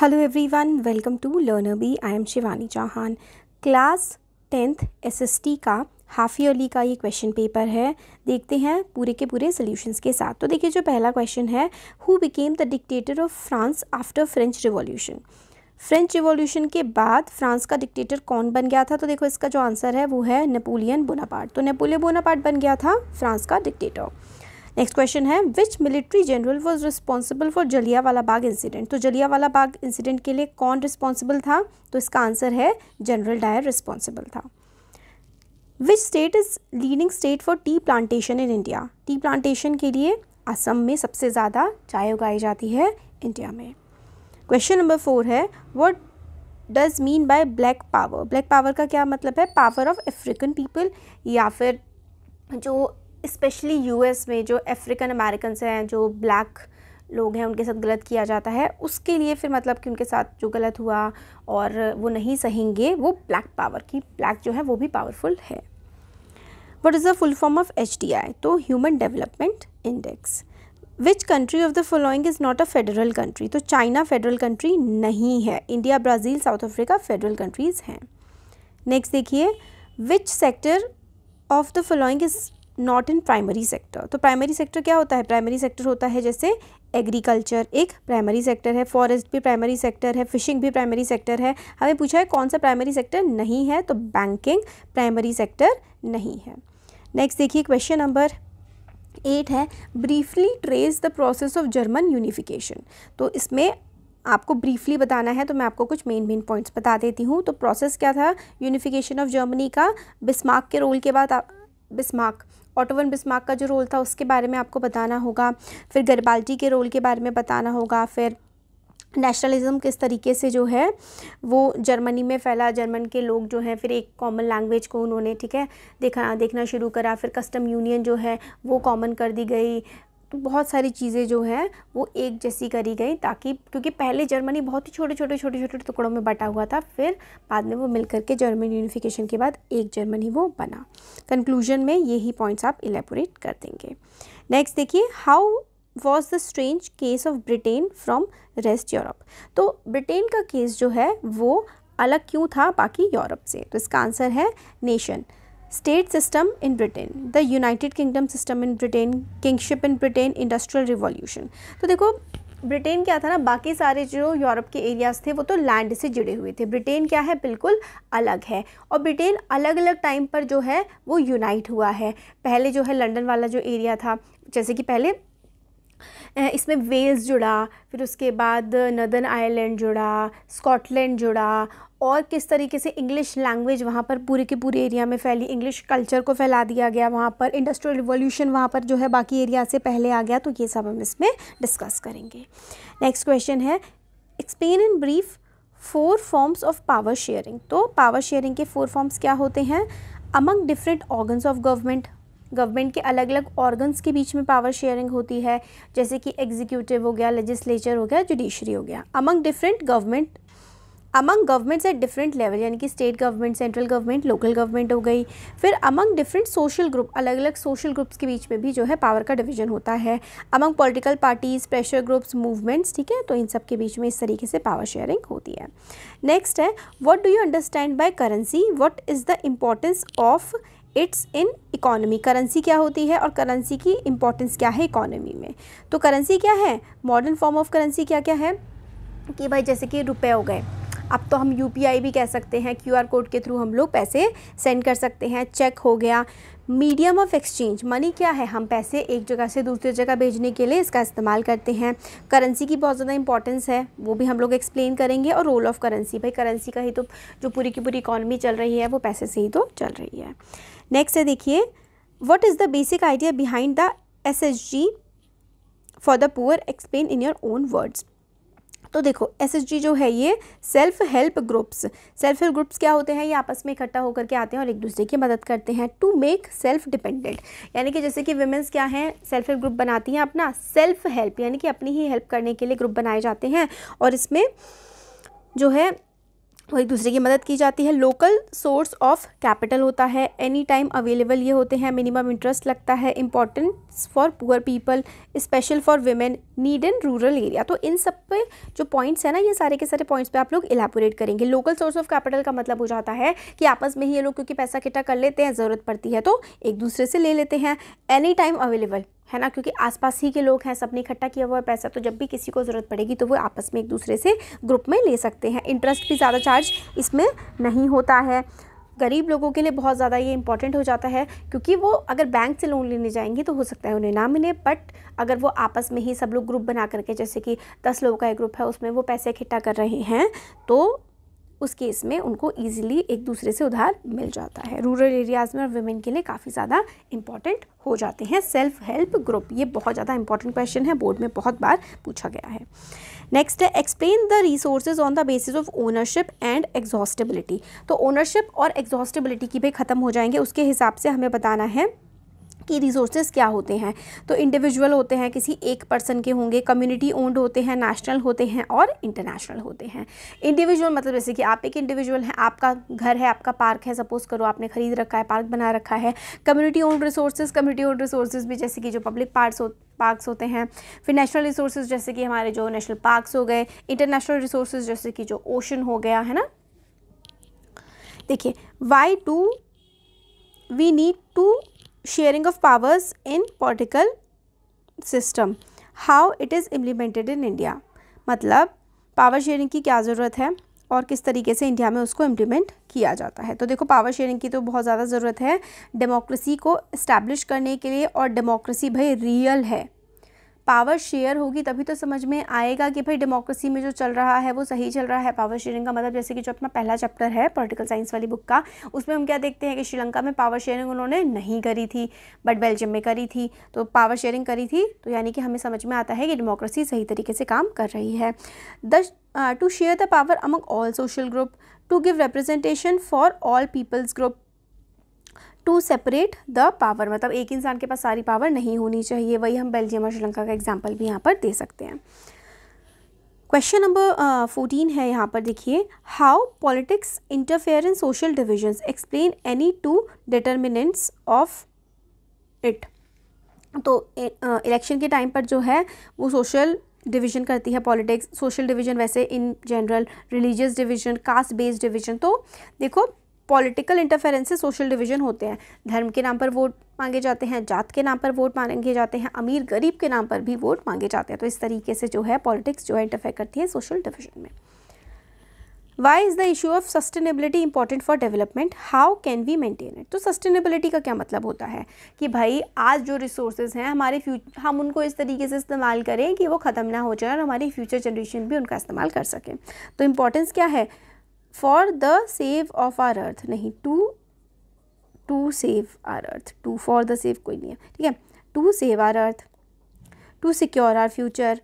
hello everyone welcome to learner B I am Shivani Chauhan class tenth SST का half yearly का ये question paper है देखते हैं पूरे के पूरे सोल्यूशंस के साथ तो देखिए जो पहला क्वेश्चन है who became the dictator of France after French revolution French revolution के बाद फ्रांस का डिक्टेटर कौन बन गया था तो देखो इसका जो आंसर है वो है नेपोलियन बोनापार्ट तो नेपोलियन बोनापार्ट बन गया था फ्रांस का डिक्टेटर नेक्स्ट क्वेश्चन है which military general was responsible for Jallianwala Bagh incident तो जलियावाला बाग इंसिडेंट के लिए कौन रिस्पॉन्सिबल था तो इसका आंसर है जनरल डायर रिस्पॉन्सिबल था which state is leading state for tea plantation in India tea plantation के लिए असम में सबसे ज़्यादा चाय उगाई जाती है इंडिया में क्वेश्चन नंबर फोर है what does mean by black power black power का क्या मतलब है पावर ऑफ अफ्रीकन पीपल या फिर जो स्पेशली यूएस में जो अफ्रीकन अमेरिकन हैं जो ब्लैक लोग हैं उनके साथ गलत किया जाता है उसके लिए फिर मतलब कि उनके साथ जो गलत हुआ और वो नहीं सहेंगे वो ब्लैक पावर की ब्लैक जो है वो भी पावरफुल है what is the full form of H D I तो human development index which country of the following is not a federal country तो चाइना फेडरल कंट्री नहीं है India Brazil South Africa federal countries हैं next देखिए which sector of the following is not in primary sector तो primary sector क्या होता है primary sector होता है जैसे एग्रीकल्चर एक प्राइमरी सेक्टर है फॉरेस्ट भी प्राइमरी सेक्टर है फिशिंग भी प्राइमरी सेक्टर है हमें पूछा है कौन सा प्राइमरी सेक्टर नहीं है तो बैंकिंग प्राइमरी सेक्टर नहीं है नेक्स्ट देखिए क्वेश्चन नंबर एट है briefly trace the process of German unification तो इसमें आपको ब्रीफली बताना है तो मैं आपको कुछ मेन मेन पॉइंट्स बता देती हूँ तो प्रोसेस क्या था यूनिफिकेशन ऑफ जर्मनी का बिस्मार्क के रोल के बाद बिस्मार्क ऑटोवन बिस्मार्क का जो रोल था उसके बारे में आपको बताना होगा फिर गरबाल्टी के रोल के बारे में बताना होगा फिर नेशनलिज़म किस तरीके से जो है वो जर्मनी में फैला जर्मन के लोग जो हैं फिर एक कॉमन लैंग्वेज को उन्होंने ठीक है देखा देखना शुरू करा फिर कस्टम यूनियन जो है वो कॉमन कर दी गई तो बहुत सारी चीज़ें जो हैं वो एक जैसी करी गई ताकि क्योंकि पहले जर्मनी बहुत ही छोटे छोटे छोटे छोटे टुकड़ों में बटा हुआ था फिर बाद में वो मिल करके जर्मन यूनिफिकेशन के बाद एक जर्मनी वो बना कंक्लूजन में यही पॉइंट्स आप इलेबोरेट कर देंगे नेक्स्ट देखिए how was the strange case of Britain from rest Europe तो ब्रिटेन का केस जो है वो अलग क्यों था बाकी यूरोप से तो इसका आंसर है nation state system in britain the united kingdom system in britain kingship in britain industrial revolution तो देखो ब्रिटेन क्या था ना बाकी सारे जो यूरोप के एरियाज़ थे वो तो लैंड से जुड़े हुए थे ब्रिटेन क्या है बिल्कुल अलग है और ब्रिटेन अलग अलग टाइम पर जो है वो यूनाइट हुआ है पहले जो है लंडन वाला जो एरिया था जैसे कि पहले इसमें वेल्स जुड़ा फिर उसके बाद नदन आयरलैंड जुड़ा स्कॉटलैंड जुड़ा और किस तरीके से इंग्लिश लैंग्वेज वहाँ पर पूरे के पूरे एरिया में फैली इंग्लिश कल्चर को फैला दिया गया वहाँ पर इंडस्ट्रियल रिवोल्यूशन वहाँ पर जो है बाकी एरिया से पहले आ गया तो ये सब हम इसमें डिस्कस करेंगे नेक्स्ट क्वेश्चन है explain in brief four forms of power sharing तो पावर शेयरिंग के फोर फॉर्म्स क्या होते हैं among different organs of government government के अलग अलग ऑर्गन्स के बीच में पावर शेयरिंग होती है जैसे कि एग्जीक्यूटिव हो गया लेजिस्लेचर हो गया जुडिशरी हो गया among different government among governments at different level यानी कि state government central government local government हो गई फिर अमंग डिफरेंट सोशल ग्रुप अलग अलग सोशल ग्रुप्स के बीच में भी जो है पावर का डिवीजन होता है among political parties pressure groups movements ठीक है तो इन सब के बीच में इस तरीके से पावर शेयरिंग होती है नेक्स्ट है what do you understand by currency what is the importance of its in economy currency क्या होती है और करेंसी की इम्पोर्टेंस क्या है इकोनॉमी में तो करेंसी क्या है मॉडर्न फॉर्म ऑफ करेंसी क्या क्या है कि भाई जैसे कि रुपए हो गए अब तो हम यू भी कह सकते हैं क्यू कोड के थ्रू हम लोग पैसे सेंड कर सकते हैं चेक हो गया मीडियम ऑफ एक्सचेंज मनी क्या है हम पैसे एक जगह से दूसरी जगह भेजने के लिए इसका इस्तेमाल करते हैं करेंसी की बहुत ज़्यादा इंपॉर्टेंस है वो भी हम लोग एक्सप्लेन करेंगे और रोल ऑफ करेंसी भाई करेंसी का ही तो जो पूरी की पूरी इकॉनमी चल रही है वो पैसे से ही तो चल रही है नेक्स्ट है देखिए what is the basic idea behind the S S G for the poor explain in your own words तो देखो एस जो है ये self help groups self help groups क्या होते हैं ये आपस में इकट्ठा होकर के आते हैं और एक दूसरे की मदद करते हैं टू मेक सेल्फ डिपेंडेंट यानी कि जैसे कि वुमेंस क्या हैं सेल्फ हेल्प ग्रुप बनाती हैं अपना सेल्फ हेल्प यानी कि अपनी ही हेल्प करने के लिए ग्रुप बनाए जाते हैं और इसमें जो है वो एक दूसरे की मदद की जाती है लोकल सोर्स ऑफ कैपिटल होता है एनी टाइम अवेलेबल ये होते हैं मिनिमम इंटरेस्ट लगता है importance for poor people special for women need in rural area तो इन सब पे जो पॉइंट्स हैं ना ये सारे के सारे पॉइंट्स पे आप लोग इलाबोरेट करेंगे लोकल सोर्स ऑफ कैपिटल का मतलब हो जाता है कि आपस में ही ये लोग क्योंकि पैसा इकट्ठा कर लेते हैं ज़रूरत पड़ती है तो एक दूसरे से ले लेते हैं एनी टाइम अवेलेबल है ना क्योंकि आसपास ही के लोग हैं सबने इकट्ठा किया हुआ है पैसा तो जब भी किसी को ज़रूरत पड़ेगी तो वो आपस में एक दूसरे से ग्रुप में ले सकते हैं इंटरेस्ट भी ज़्यादा चार्ज इसमें नहीं होता है गरीब लोगों के लिए बहुत ज़्यादा ये इंपॉर्टेंट हो जाता है क्योंकि वो अगर बैंक से लोन लेने जाएंगे तो हो सकता है उन्हें ना मिले बट अगर वो आपस में ही सब लोग ग्रुप बना करके जैसे कि दस लोगों का एक ग्रुप है उसमें वो पैसे इकट्ठा कर रहे हैं तो उस केस में उनको ईजिली एक दूसरे से उधार मिल जाता है रूरल एरियाज़ में और वुमेन के लिए काफ़ी ज़्यादा इंपॉर्टेंट हो जाते हैं सेल्फ हेल्प ग्रुप ये बहुत ज़्यादा इंपॉर्टेंट क्वेश्चन है बोर्ड में बहुत बार पूछा गया है नेक्स्ट है explain the resources on the basis of ownership and exhaustibility तो ओनरशिप और एग्जॉस्टेबिलिटी की भी ख़त्म हो जाएंगे उसके हिसाब से हमें बताना है कि रिसोर्सेज क्या होते हैं तो इंडिविजुअल होते हैं किसी एक पर्सन के होंगे कम्युनिटी ओन्ड होते हैं नेशनल होते हैं और इंटरनेशनल होते हैं इंडिविजुअल मतलब जैसे कि आप एक इंडिविजुअल हैं आपका घर है आपका पार्क है सपोज़ करो आपने ख़रीद रखा है पार्क बना रखा है community owned resources community owned resources भी जैसे कि जो पब्लिक पार्क हो पार्क्स होते हैं फिर नेशनल रिसोर्सेज जैसे कि हमारे जो नेशनल पार्क्स हो गए इंटरनेशनल रिसोर्सेज जैसे कि जो ओशन हो गया है ना देखिए why do we need to sharing of powers in political system how it is implemented in India मतलब पावर शेयरिंग की क्या ज़रूरत है और किस तरीके से इंडिया में उसको इम्प्लीमेंट किया जाता है तो देखो पावर शेयरिंग की तो बहुत ज़्यादा ज़रूरत है डेमोक्रेसी को इस्टेब्लिश करने के लिए और डेमोक्रेसी भाई रियल है पावर शेयर होगी तभी तो समझ में आएगा कि भाई डेमोक्रेसी में जो चल रहा है वो सही चल रहा है पावर शेयरिंग का मतलब जैसे कि जो अपना पहला चैप्टर है पॉलिटिकल साइंस वाली बुक का उसमें हम क्या देखते हैं कि श्रीलंका में पावर शेयरिंग उन्होंने नहीं करी थी बट बेल्जियम में करी थी तो पावर शेयरिंग करी थी तो यानी कि हमें समझ में आता है कि डेमोक्रेसी सही तरीके से काम कर रही है the to share the power among all social group to give representation for all peoples group to separate the power मतलब एक इंसान के पास सारी पावर नहीं होनी चाहिए वही हम बेल्जियम और श्रीलंका का एग्जाम्पल भी यहाँ पर दे सकते हैं क्वेश्चन नंबर फोर्टीन है यहाँ पर देखिए how politics interfere in social divisions explain any two determinants of it तो इलेक्शन uh, के टाइम पर जो है वो सोशल डिवीजन करती है पॉलिटिक्स सोशल डिवीजन वैसे in general religious division caste based division तो देखो पॉलिटिकल इंटरफेरेंस से सोशल डिवीजन होते हैं धर्म के नाम पर वोट मांगे जाते हैं जात के नाम पर वोट मांगे जाते हैं अमीर गरीब के नाम पर भी वोट मांगे जाते हैं तो इस तरीके से जो है पॉलिटिक्स जो है इंटरफेयर करती है सोशल डिवीजन में why is the issue of sustainability important for development how can we maintain it तो सस्टेनेबिलिटी का क्या मतलब होता है कि भाई आज जो रिसोर्सेज हैं हमारे फ्यूचर हम उनको इस तरीके से इस्तेमाल करें कि वो ख़त्म ना हो जाए और हमारी फ्यूचर जनरेशन भी उनका इस्तेमाल कर सकें तो इम्पोर्टेंस क्या है for the save of our earth नहीं to to save our earth to for the save कोई नहीं है ठीक है to save our earth to secure our future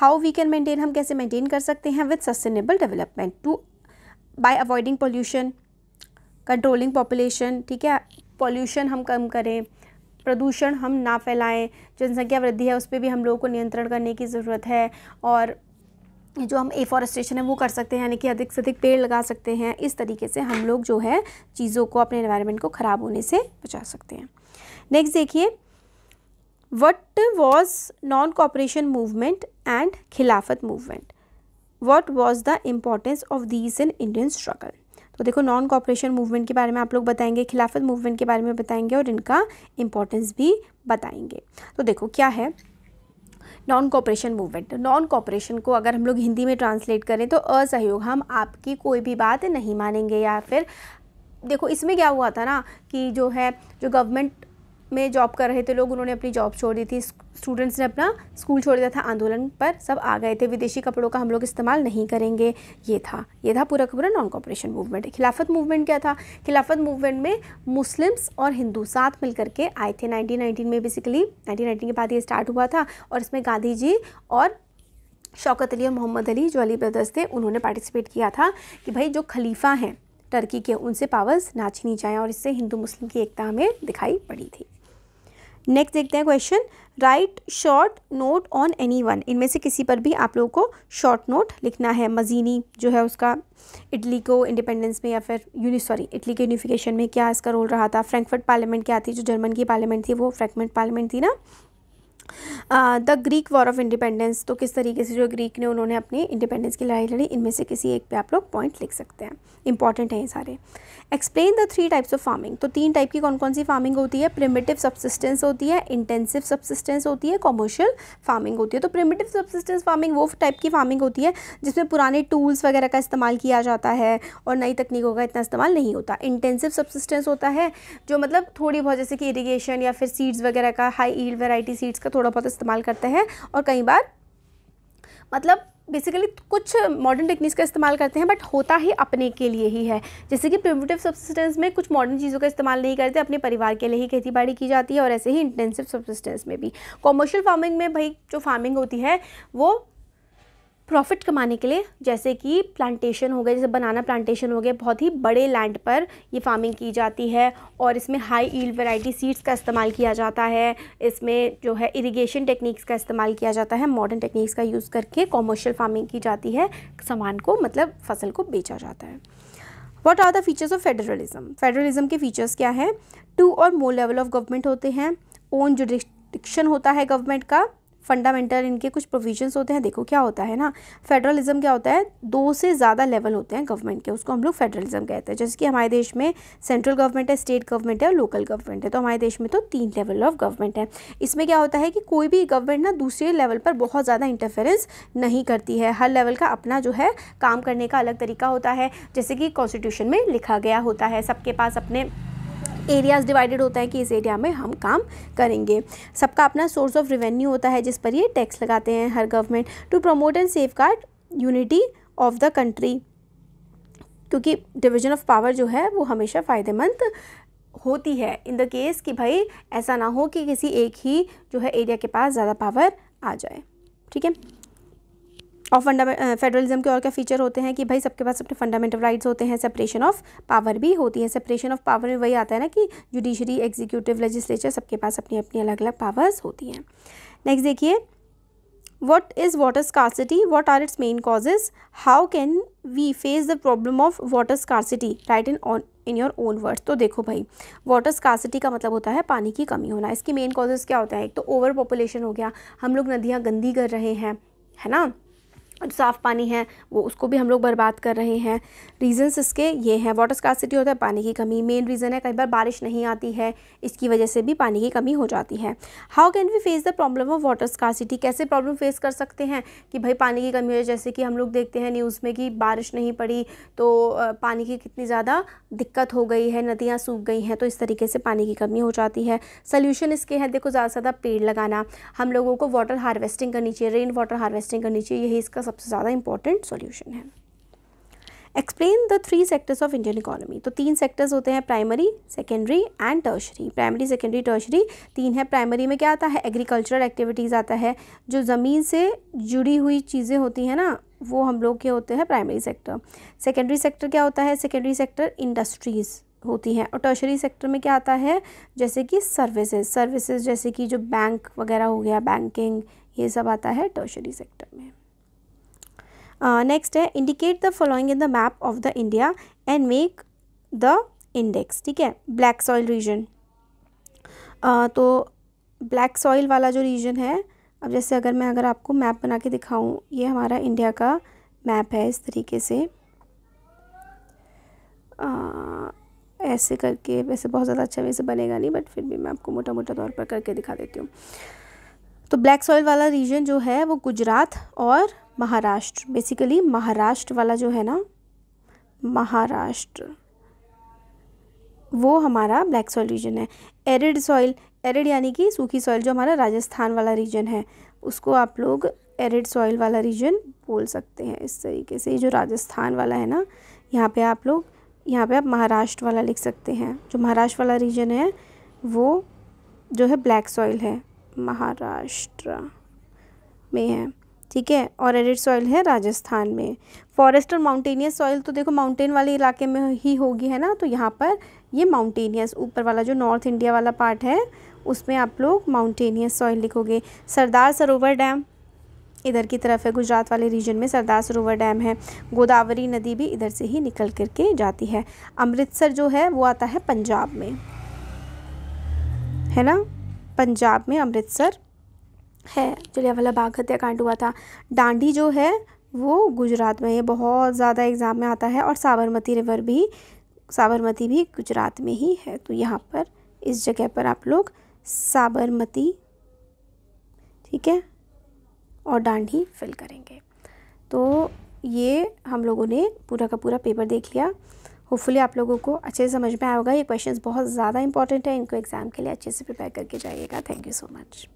how we can maintain हम कैसे मेंटेन कर सकते हैं with sustainable development to by avoiding pollution controlling population ठीक है पॉल्यूशन हम कम करें प्रदूषण हम ना फैलाएं जनसंख्या वृद्धि है उस पर भी हम लोगों को नियंत्रण करने की ज़रूरत है और जो हम एफॉरेस्टेशन है वो कर सकते हैं यानी कि अधिक से अधिक पेड़ लगा सकते हैं इस तरीके से हम लोग जो है चीज़ों को अपने इन्वायरमेंट को ख़राब होने से बचा सकते हैं नेक्स्ट देखिए what was non cooperation movement and Khilafat movement what was the importance of these in Indian struggle तो देखो नॉन कॉपरेशन मूवमेंट के बारे में आप लोग बताएंगे खिलाफत मूवमेंट के बारे में बताएंगे और इनका इम्पोर्टेंस भी बताएंगे तो देखो क्या है non cooperation movement non cooperation को अगर हम लोग हिंदी में ट्रांसलेट करें तो असहयोग हम आपकी कोई भी बात नहीं मानेंगे या फिर देखो इसमें क्या हुआ था ना कि जो है जो गवर्नमेंट में जॉब कर रहे थे लोग उन्होंने अपनी जॉब छोड़ दी थी स्टूडेंट्स ने अपना स्कूल छोड़ दिया था आंदोलन पर सब आ गए थे विदेशी कपड़ों का हम लोग इस्तेमाल नहीं करेंगे ये था ये था पूरा पूरा non cooperation movement Khilafat movement क्या था खिलाफत मूवमेंट में मुस्लिम्स और हिंदू साथ मिल करके आए थे नाइनटीन में बेसिकली नाइनटीन के बाद ये स्टार्ट हुआ था और इसमें गांधी जी और शौकत अली और मोहम्मद अली जो अली ब्रदर्स थे उन्होंने पार्टिसिपेट किया था कि भाई जो खलीफा हैं टर्की के उनसे पावर्स नाचनी जाएँ और इससे हिंदू मुस्लिम की एकता हमें दिखाई पड़ी थी नेक्स्ट देखते हैं question write short note on any one इनमें से किसी पर भी आप लोगों को शॉर्ट नोट लिखना है मजीनी जो है उसका इटली को इंडिपेंडेंस में या फिर यूनि सॉरी इटली के यूनिफिकेशन में क्या इसका रोल रहा था फ्रैंकफर्ट पार्लियामेंट क्या थी जो जर्मन की पार्लियामेंट थी वो फ्रैंकफर्ट पार्लियामेंट थी ना the Greek war of independence तो किस तरीके से जो ग्रीक ने उन्होंने अपनी इंडिपेंडेंस की लड़ाई लड़ी इनमें से किसी एक पे आप लोग पॉइंट लिख सकते हैं इंपॉर्टेंट हैं ये सारे explain the three types of farming तो तीन टाइप की कौन कौन सी फार्मिंग होती है प्रिमेटिव सब्सिस्टेंस होती है इंटेंसिव सब्सिस्टेंस होती है कॉमर्शियल फार्मिंग होती है तो प्रिमेटिव सब्सिस्टेंस फार्मिंग वो टाइप की फार्मिंग होती है जिसमें पुराने टूल्स वगैरह का इस्तेमाल किया जाता है और नई तकनीकों का इतना इस्तेमाल नहीं होता इंटेंसिव सब्सिस्टेंस होता है जो मतलब थोड़ी बहुत जैसे कि इरीगेशन या फिर सीड्स वगैरह का हाई ईल्ड वेराइटी सीड्स का थोड़ा बहुत इस्तेमाल करते हैं और कई बार मतलब बेसिकली कुछ मॉडर्न टेक्निक्स का इस्तेमाल करते हैं बट होता ही अपने के लिए ही है जैसे कि प्रिमेटिव सब्सिस्टेंस में कुछ मॉडर्न चीज़ों का इस्तेमाल नहीं करते अपने परिवार के लिए ही खेती बाड़ी की जाती है और ऐसे ही इंटेंसिव सब्सिस्टेंस में भी कॉमर्शियल फार्मिंग में भाई जो फार्मिंग होती है वो प्रॉफिट कमाने के लिए जैसे कि प्लांटेशन हो गए जैसे बनाना प्लांटेशन हो गए बहुत ही बड़े लैंड पर ये फार्मिंग की जाती है और इसमें हाई ईल्ड वैरायटी सीड्स का इस्तेमाल किया जाता है इसमें जो है इरिगेशन टेक्निक्स का इस्तेमाल किया जाता है मॉडर्न टेक्निक्स का यूज़ करके कॉमर्शियल फार्मिंग की जाती है सामान को मतलब फसल को बेचा जाता है what are the features of federalism federalism के फीचर्स क्या है टू और मोर लेवल ऑफ गवर्नमेंट होते हैं ओन जुडिक्शन होता है गवर्नमेंट का फंडामेंटल इनके कुछ प्रोविजंस होते हैं देखो क्या होता है ना फेडरलिज्म क्या होता है दो से ज़्यादा लेवल होते हैं गवर्नमेंट के उसको हम लोग फेडरलिज्म कहते हैं जैसे कि हमारे देश में सेंट्रल गवर्नमेंट है स्टेट गवर्नमेंट है और लोकल गवर्नमेंट है तो हमारे देश में तो तीन लेवल ऑफ गवर्नमेंट है इसमें क्या होता है कि कोई भी गवर्नमेंट ना दूसरे लेवल पर बहुत ज़्यादा इंटरफेरेंस नहीं करती है हर लेवल का अपना जो है काम करने का अलग तरीका होता है जैसे कि कॉन्स्टिट्यूशन में लिखा गया होता है सबके पास अपने एरियाज़ डिवाइडेड होता है कि इस एरिया में हम काम करेंगे सबका अपना सोर्स ऑफ रिवेन्यू होता है जिस पर ये टैक्स लगाते हैं हर government to promote and safe unity of the country क्योंकि डिवीजन ऑफ पावर जो है वो हमेशा फ़ायदेमंद होती है इन द केस कि भाई ऐसा ना हो कि किसी एक ही जो है एरिया के पास ज़्यादा पावर आ जाए ठीक है और फंडामेंट फेडरलिज्म के और क्या फीचर होते हैं कि भाई सबके पास अपने फंडामेंटल राइट्स होते हैं सेपरेशन ऑफ पावर भी होती है सेपरेशन ऑफ पावर में वही आता है ना कि जुडिशरी एग्जीक्यूटिव लेजिस्लेचर सबके पास अपनी अपनी अलग अलग पावर्स होती हैं नेक्स्ट देखिए what is water scarcity what are its main causes how can we face the problem of water scarcity right in on in your own words तो देखो भाई वाटर स्कॉसिटी का मतलब होता है पानी की कमी होना इसकी मेन कॉजेज़ क्या होता है एक तो ओवर पॉपुलेशन हो गया हम लोग नदियाँ गंदी कर रहे हैं है ना साफ़ पानी है वो उसको भी हम लोग बर्बाद कर रहे हैं रीजंस इसके ये हैं वाटर स्कासिटी होता है पानी की कमी मेन रीज़न है कई बार बारिश नहीं आती है इसकी वजह से भी पानी की कमी हो जाती है how can we face the problem of water scarcity कैसे प्रॉब्लम फेस कर सकते हैं कि भाई पानी की कमी हो जैसे कि हम लोग देखते हैं न्यूज़ में कि बारिश नहीं पड़ी तो पानी की कितनी ज़्यादा दिक्कत हो गई है नदियाँ सूख गई हैं तो इस तरीके से पानी की कमी हो जाती है सोल्यूशन इसके हैं देखो ज़्यादा से ज़्यादा पेड़ लगाना हम लोगों को वाटर हारवेस्टिंग करनी चाहिए रेन वाटर हारवेस्टिंग करनी चाहिए यही इसका सबसे ज़्यादा इंपॉर्टेंट सॉल्यूशन है explain the three sectors of Indian economy तो तीन सेक्टर्स होते हैं primary secondary and tertiary primary secondary tertiary तीन है प्राइमरी में क्या आता है एग्रीकल्चरल एक्टिविटीज़ आता है जो ज़मीन से जुड़ी हुई चीज़ें होती हैं ना वो हम लोग के होते हैं प्राइमरी सेक्टर सेकेंडरी सेक्टर क्या होता है सेकेंडरी सेक्टर इंडस्ट्रीज़ होती हैं और टर्शरी सेक्टर में क्या आता है जैसे कि सर्विसेज सर्विसेज जैसे कि जो बैंक वगैरह हो गया बैंकिंग ये सब आता है टर्शरी सेक्टर में नेक्स्ट है indicate the following in the map of the India and make the index ठीक है ब्लैक सॉइल रीजन तो ब्लैक सॉइल वाला जो रीजन है अब जैसे अगर मैं अगर आपको मैप बना के दिखाऊँ ये हमारा इंडिया का मैप है इस तरीके से आ, uh, ऐसे करके वैसे बहुत ज़्यादा अच्छा वैसे बनेगा नहीं बट फिर भी मैं आपको मोटा मोटा तौर पर करके दिखा देती हूँ तो ब्लैक सॉइल वाला रीजन जो है वो गुजरात और महाराष्ट्र बेसिकली महाराष्ट्र वाला जो है ना महाराष्ट्र वो हमारा ब्लैक सॉइल रीजन है एरिड सॉइल एरिड यानी कि सूखी सॉइल जो हमारा राजस्थान वाला रीजन है उसको आप लोग एरिड सॉइल वाला रीजन बोल सकते हैं इस तरीके से जो राजस्थान वाला है ना यहाँ पे आप लोग यहाँ पे आप महाराष्ट्र वाला लिख सकते हैं जो महाराष्ट्र वाला रीजन है वो जो है ब्लैक सॉइल है महाराष्ट्र में है ठीक है और एरिड सॉइल है राजस्थान में फॉरेस्ट और माउंटेनियस सॉइल तो देखो माउंटेन वाले इलाके में ही होगी है ना तो यहाँ पर ये माउंटेनियस ऊपर वाला जो नॉर्थ इंडिया वाला पार्ट है उसमें आप लोग माउंटेनियस सॉइल लिखोगे सरदार सरोवर डैम इधर की तरफ है गुजरात वाले रीजन में सरदार सरोवर डैम है गोदावरी नदी भी इधर से ही निकल करके जाती है अमृतसर जो है वो आता है पंजाब में है ना पंजाब में अमृतसर है चलिया वाला बाघ हत्याकांड हुआ था डांडी जो है वो गुजरात में है बहुत ज़्यादा एग्ज़ाम में आता है और साबरमती रिवर भी साबरमती भी गुजरात में ही है तो यहाँ पर इस जगह पर आप लोग साबरमती ठीक है और डांडी फिल करेंगे तो ये हम लोगों ने पूरा का पूरा पेपर देख लिया होपफुली आप लोगों को अच्छे से समझ में आएगा ये क्वेश्चंस बहुत ज़्यादा इंपॉर्टेंट है इनको एग्ज़ाम के लिए अच्छे से प्रिपेयर करके जाइएगा थैंक यू सो मच